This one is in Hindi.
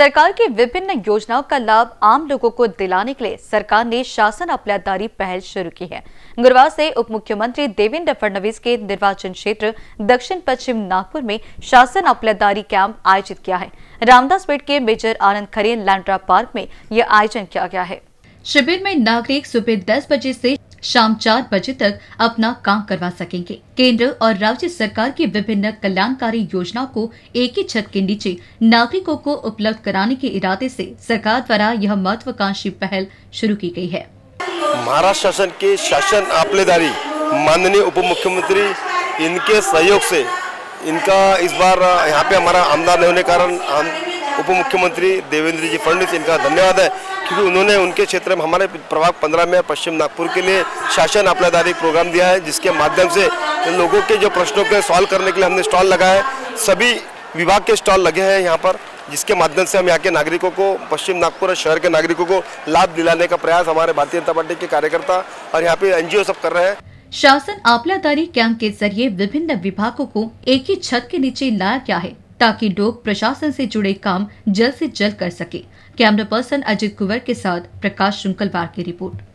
सरकार की विभिन्न योजनाओं का लाभ आम लोगों को दिलाने के लिए सरकार ने शासन अपलादारी पहल शुरू की है गुरुवार से उप मुख्यमंत्री देवेंद्र फडणवीस के निर्वाचन क्षेत्र दक्षिण पश्चिम नागपुर में शासन अपलादारी कैंप आयोजित किया है रामदास पेट के मेजर आनंद खरे लैंड्रा पार्क में यह आयोजन किया गया है शिविर में नागरिक सुबह दस बजे से शाम चार बजे तक अपना काम करवा सकेंगे केंद्र और राज्य सरकार की विभिन्न कल्याणकारी योजनाओं को एक ही छत के नीचे नागरिकों को उपलब्ध कराने के इरादे से सरकार द्वारा यह महत्वाकांक्षी पहल शुरू की गई है महाराष्ट्र शासन के शासन आपलेदारी माननीय उप मुख्यमंत्री इनके सहयोग से इनका इस बार यहाँ पे हमारा आमदार होने कारण उप मुख्यमंत्री देवेंद्र जी फडणवीस इनका धन्यवाद है क्योंकि उन्होंने उनके क्षेत्र में हमारे प्रभाग पंद्रह में पश्चिम नागपुर के लिए शासन आपलादारी प्रोग्राम दिया है जिसके माध्यम से लोगों के जो प्रश्नों के सॉल्व करने के लिए हमने स्टॉल लगाए सभी विभाग के स्टॉल लगे हैं यहाँ पर जिसके माध्यम से हम यहाँ के नागरिकों को पश्चिम नागपुर और शहर के नागरिकों को लाभ दिलाने का प्रयास हमारे भारतीय जनता पार्टी के कार्यकर्ता और यहाँ पे एनजीओ सब कर रहे हैं शासन आपलादारी कैंप के जरिए विभिन्न विभागों को एक ही छत के नीचे लाया गया है ताकि लोग प्रशासन से जुड़े काम जल्द से जल्द कर सके कैमरा पर्सन अजित कुंवर के साथ प्रकाश श्रृंखलवार की रिपोर्ट